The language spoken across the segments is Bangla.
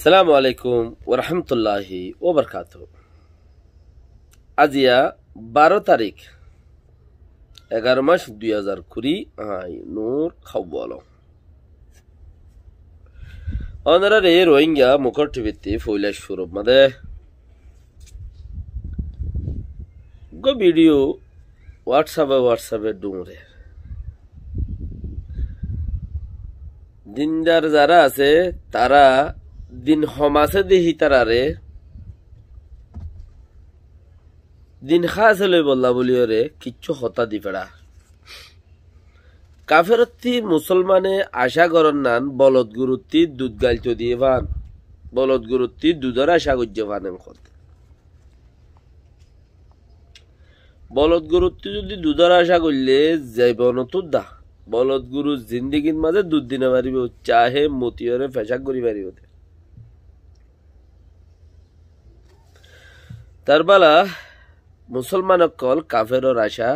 আসসালামু আলাইকুম ওরহামতুল্লাহি ওবরকাত আজিয়া বারো তারিখ এগারো মাস দুই হাজার কুড়ি আই নূর খাবল অনারার এ রোহিঙ্গা মুখর টিভিতে সৌরভ মাদে গো ভিডিও হোয়াটসঅ্যাপে হোয়াটসঅ্যাপে ডুমরে দিনদার যারা আছে তারা দিন হমাসে দিহি তারারে দিন খাস লই বললা বলি রে কিচ্ছু হতা দি পেড়া কাফেরত্তি মুসলমানে আশা করন নান বলদ গুরুত্তি দুধ গাইত দিয়ে ভান বলদ গুরুত্তি দুধের আশা করছে ভান এখন বলদ গুরুত্ব যদি দুধের আশা করলে জীবন তো দা বলদ গুরু জিন্দিগির মাঝে দুধ দিনে পারিব চাহে মতিয়রে ফেসাক করি পারিব মুসলমান কল ಕಾಫೇರೋ আশা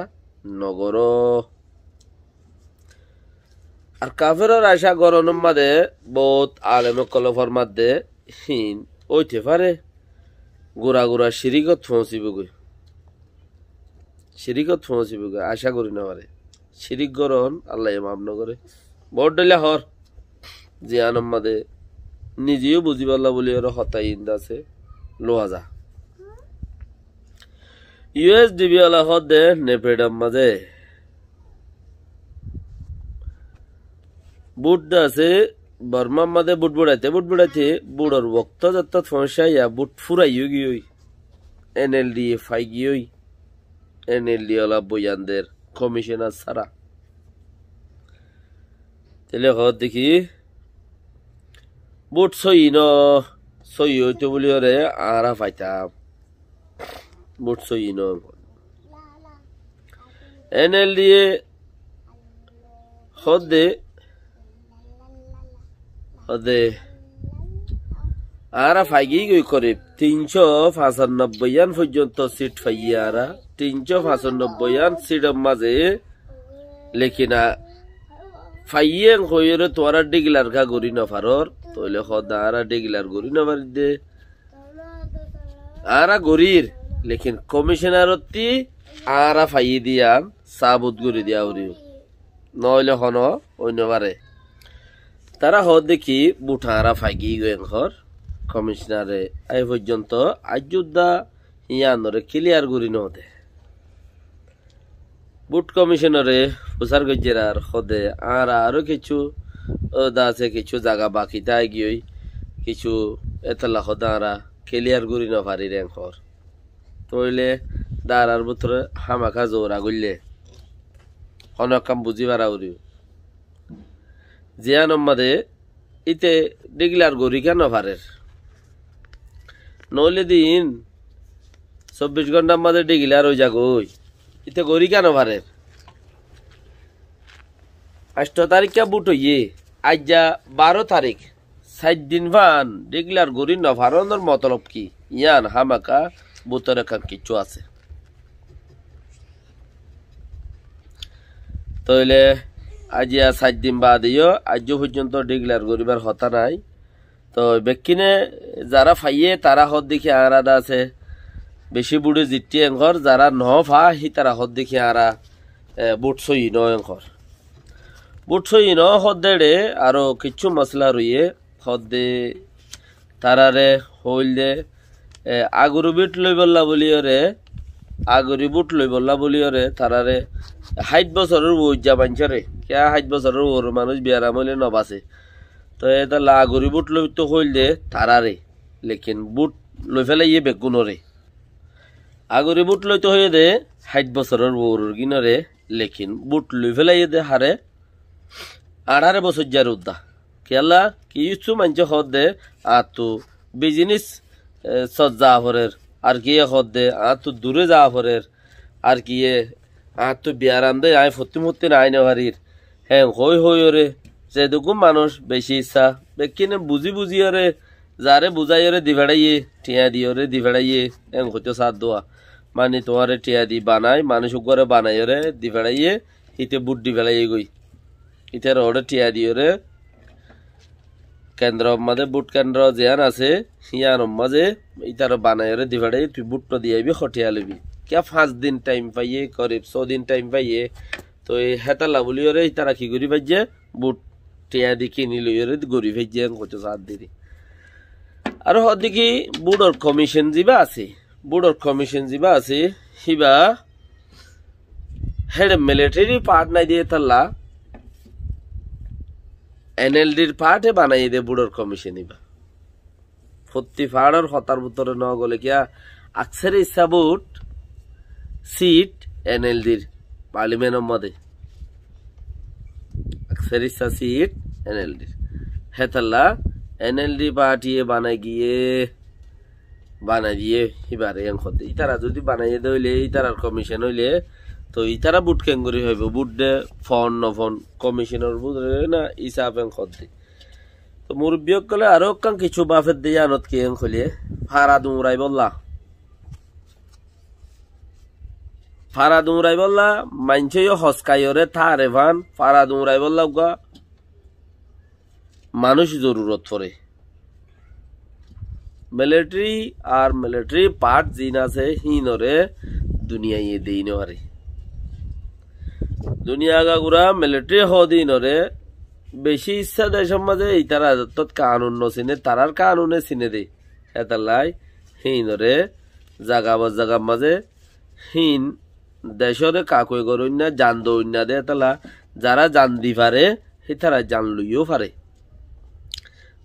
নগর আর কাফেরর আশা গরম মাদে বহুত আলেম কলফর মাদে হিন ওইতে পারে গোড়া গোড়া সিরিগত ফৌঁসিবে গই সিরিগত ফৌঁসিবে গই আশা করি না পারে সিরিক গরণ আল্লাহ মাফ নগরে বড় ডলিয়া হর যে আনম মাদে নিজেও বুঝিবাল্লা বলি ওর হতাই ইন্দ আছে লোহা যা ইউএসডিবি আলাহদে নেপেডাম মাঝে বুটটা আছে বর্মা মাদে বুট বুড়াইতে বুট বুড়াইতে বুড়র বক্ত যত ফসা ইয়া বুট ফুরাইও গিয়ই এন এল ডি এ ফাই গিয়ই এন এল ডি ওলা বইয়ানদের কমিশনার সারা তাহলে হত দেখি বুট সই ন সই হইতো বলি হরে আরা পাইতাম মুটসইনো এনএলডিএ হদে হদে আরা ফাইগি গই করে তিনশো পঁচানব্বই আন পর্যন্ত সিট ফাইয়া আরা তিনশো পঁচানব্বই আন সিটের মাঝে লেখিনা ফাইয়েন হইরে তোরা ডিগলার ঘা গড়ি না ফারর তইলে সদা আরা ডিগলার গড়ি না দে আরা গড়ির লেকিন কমিশনারতি আরা ফাই দিয়ান সাবুত গুরি দিয়া উড়িও নইলে হন অন্যবারে তারা হদ দেখি বুঠা আরা ফাগি গেন ঘর কমিশনারে এই পর্যন্ত আজুদ্দা ইয়ানরে ক্লিয়ার গুরি নদে বুট কমিশনারে প্রচার গজ্জেরার হদে আর আরো কিছু দাসে কিছু জায়গা বাকি তাই গিয়ে কিছু এতলা হদা আরা ক্লিয়ার গুরি নভারি ভারি রেঙ্কর তইলে দাঁড়ার ভিতরে হামাখা জোরা গুললে অনেক কাম বুঝি পারা উড়ি জিয়া নম্মাদে ইতে ডিগলার গরি কেন ভারের নইলে দিন চব্বিশ ঘন্টার মাঝে ডিগিলার ওই যাগই ইতে গরি কেন ভারের আষ্ট কে বুট হইয়ে আজ যা বারো তারিখ সাত দিন ভান ডিগলার গরি নভারণের মতলব কি ইয়ান হামাকা বোতরে রাখার কিচ্ছু আছে তাহলে আজিয়া সাত দিন বাদ দিও আজ পর্যন্ত ডিগলার গরিবার হতা নাই তো বেকিনে যারা ফাইয়ে তারা হদ দেখি আঁড়াদা আছে বেশি বুড়ি জিটি এঙ্কর যারা ন ফা সি তারা হদ দেখি আঁড়া বুট সই ন এঙ্কর বুট সই ন দে আরও কিছু মশলা রইয়ে হদ্দে তারারে হইল দে আগরু বিট লই বললা বলিয়রে আগরি বুট লই বললা বলিয়রে তারারে সাত বছরের উজ্জা বাঞ্চরে কেয়া সাত বছরের ওর মানুষ বিয়ারাম হইলে নবাসে তো এটা লাগরি বুট লই তো হইল দে তারারে লেকিন বুট লই ফেলে ইয়ে বেগুনরে আগরি বুট লই তো হইয়ে দে সাত বছরের ওর গিনরে লেকিন বুট লই ফেলে ইয়ে দে হারে আড়ারে বছর যার উদ্দা কেলা কিছু মাঞ্চ হদ দে আর তো বিজনেস সজ জাফরের আর কি হদ দে আর তো দূরে জাফরের আর কি আর তো বিয়ারাম দে আয় ফতি মতি আইনে নেভারির হ্যাঁ হই হই ওরে যেটুকু মানুষ বেশি ইচ্ছা কিনে বুঝি বুঝি ওরে যারে বুঝাই ওরে দিভেড়াইয়ে ঠিয়া দিয়ে ওরে দিভেড়াইয়ে হ্যাঁ হইতো সাত দোয়া মানে তোমারে ঠিয়া দি বানাই মানুষ করে বানাই ওরে দিভেড়াইয়ে ইতে বুট দিভেড়াইয়ে গই ইতে ওরে ঠিয়া দিয়ে ওরে কেন্দ্র মাঝে বুট কেন্দ্র যেহান আছে সিয়ান মাঝে ইতার রে দিভাড়ে তুই বুটটা দিয়ে আইবি খটিয়া লবি কে পাঁচ দিন টাইম পাইয়ে করিব ছ দিন টাইম পাইয়ে তো এই হেতালা বলি ওরে তারা কি করি পাইছে বুট টিয়া দি কিনি লই ওরে গরি ভাইজে কচো সাত দিদি আর হদিকে বুডর কমিশন যিবা আছে বুডর কমিশন যিবা আছে সিবা হেড মিলিটারি পার্ট নাই দিয়ে তাল্লা এনএলডির পার্টে বানাই দে বুড়োর কমিশে নিবা ফত্তি ফাড়র হতার ভিতরে ন গলে কিয়া আকসের ইসাবুট সিট এনএলডির পার্লিমেন্ট মধ্যে আকসের ইসা সিট এনএলডির হেতাল্লা এনএলডি পার্টিয়ে বানাই গিয়ে বানাই দিয়ে সিবারে এং হতে ইতারা যদি বানাই দে হইলে ইতারার কমিশন হইলে তো ইতারা বুট কেঙ্গুরি হইব বুট ডে ফন নফন কমিশনার বুট না ইসা এং খদ্দি তো মুরব্বিয়ক কলে আরো কান কিছু বাফের দিয়ে আনত কি এং খলিয়ে ফারা দুমরাই বললা ফারা দুমরাই বললা মানছে হসকাইরে থারে ভান ফারা দুমরাই বললা গা মানুষ জরুরত পড়ে মিলিটারি আর মিলিটারি পার্ট জিন আছে হিনরে ইয়ে দিন হারে দুনিয়া আগা গুড়া মিলিটারি হদিন রে বেশি ইচ্ছা দেয় সমাজে এই তারা তত কানুন চিনে তারার কানুনে চিনে দেই এতালাই হিন রে জাগা বা জাগা মাঝে হিন দেশরে কাকুই গরুন না জান দৌড় না দে এতালা যারা জান দি পারে সে তারা জান লইও পারে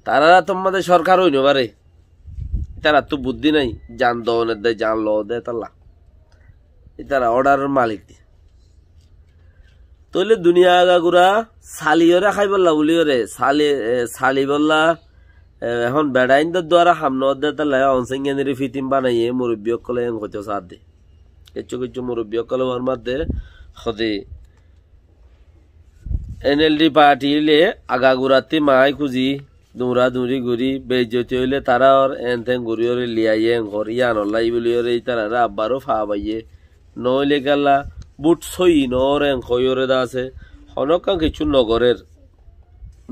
তারা তোমাদের সরকার হইন পারে তারা তো বুদ্ধি নাই যান দহনের দেয় যান ল দেয় তালা তারা অর্ডারের মালিক দিয়ে তইলে দুনিয়া আগা আগাগুড়া সালিয়রে খাই বললা বলিওরে সালি সালি বললা এখন বেড়াইন দর দ্বারা হামন দে তাহলে অনসিংহানির ফিটিম বানাইয়ে মুরব্বী কলে এম হইতে সার দে কিছু কিছু মুরব্বী কলে ওর মধ্যে সদি ডি পার্টিলে গুড়াতে মাই খুঁজি দুমরা দৌড়ি ঘুরি বেজতি হইলে তারা ওর এন তেন ঘুরি ওরে লিয়াইয়ে ঘর ইয়ান হল্লাই বলি ওরে তারা আব্বারও ফা পাইয়ে নইলে গেলা বুট সই নর এং খয়রে দা আছে হনকাং কিছু নগরের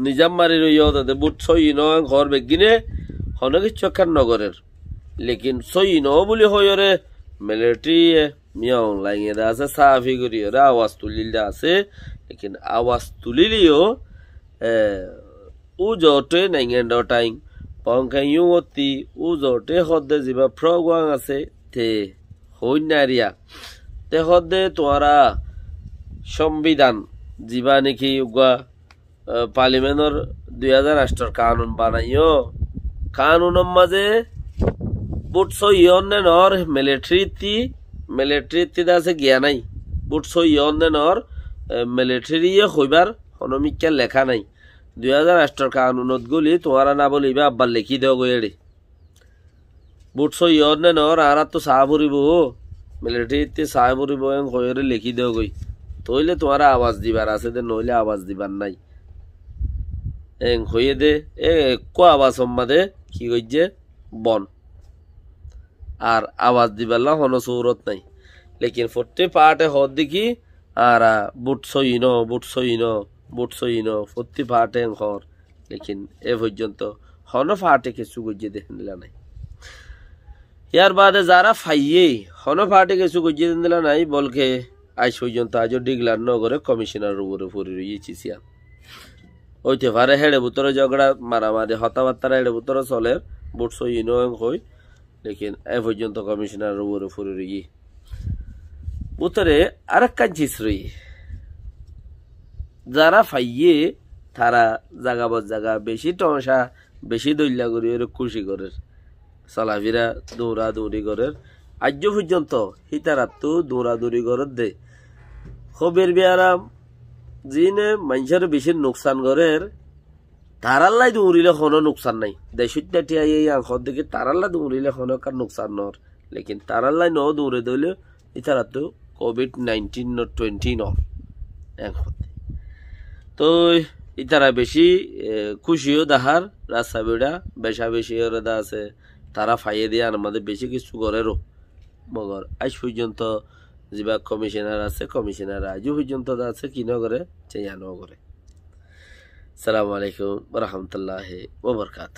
নিজাম মারি রই তাতে বুট সই ন এং খর বেগিনে হন কিছু একখান নগরের লেকিন সই ন বলি হয়রে মিলিটারি মিয়াও লাইঙে দা আছে সাফি করি ওরা আওয়াজ তুলিল দা আছে লেকিন আওয়াজ তুলিলিও ও জটে নাইঙে টাইং পংকাইও অতি ও জটে হদ্দে জিবা ফ্রগ আছে থে হইনারিয়া তেহদে হদে সংবিধান জীবা নাকি উগা পার্লিমেন্টর দুই হাজার আষ্টর কানুন বানাইও কানুনের মাঝে বুট সইয়নে নর মিলিটারি তি মিলিটারি তি গিয়া নাই বুট সইয়নে নর মিলিটারি হইবার হনমিকা লেখা নাই দুই হাজার আষ্টর কানুনত গুলি তোমার না বলিবা আব্বার লিখি দেওয়া গয়েড়ি বুট সইয়নে নর আর তো সাহা ভরিব মিলিটারিতে সাহেব পরিবহন হয়ে লিখি দেও গই তইলে তোমার আওয়াজ দিবার আছে দে নইলে আওয়াজ দিবার নাই এং হইয়ে দে এ কো আওয়াজ সম্মা দে কি কইছে বন আর আওয়াজ না হন সৌরত নাই লেকিন ফোরটি পাটে হর দেখি আর বুট সইন বুট সইন বুট সইন ফোরটি পাটে হর লেকিন এ পর্যন্ত হন ফাটে কিছু গজ্জে দেখে নিলা নাই ইয়ার বাদে যারা ফাইয়ে হন ফাটে কিছু দিন দিলা নাই বলকে আজ পর্যন্ত আজও ডিগলার নগরে কমিশনার উপরে ফুরি রয়েছি সিয়াল ওইতে ভারে হেড়ে বুতরে ঝগড়া মারামারি হতাবার্তারা হেড়ে ভুতরে চলে বুট সই নয় হই লেকিন এ পর্যন্ত কমিশনার উপরে ফুরি বুতরে আর এক কাজ রই যারা ফাইয়ে তারা জাগাবত জাগা বেশি টসা বেশি দৈল্যা করি ওরা খুশি করে দৌড়া দৌড়ি করেন আজ্য পর্যন্ত হিতারাত্তু দৌড়ি করেন দে খবের বিয়ারাম যিনে মানুষের বেশি নোকসান করেন তারাল্লাই দৌড়িলে কোনো নোকসান নাই দেশুটা টিয়া এই আংশর দেখি তারাল্লা দৌড়িলে কোনো কার নোকসান নর লেকিন তারাল্লাই ন দৌড়ে দৌড়লে হিতারাত্তু কোভিড নাইনটিন ন টোয়েন্টি ন এখন তো ইতারা বেশি খুশিও দাহার রাস্তা বেড়া বেশা বেশি ওরা দা আছে তারা ফাইয়ে দিয়ে আর আমাদের বেশি কিছু করেরও মগর আজ পর্যন্ত যা কমিশনার আছে কমিশনার আজও পর্যন্ত আছে কিনো করে চেয়ানো করে সালামু আলাইকুম রহমতুল্লাহ ওবরকাত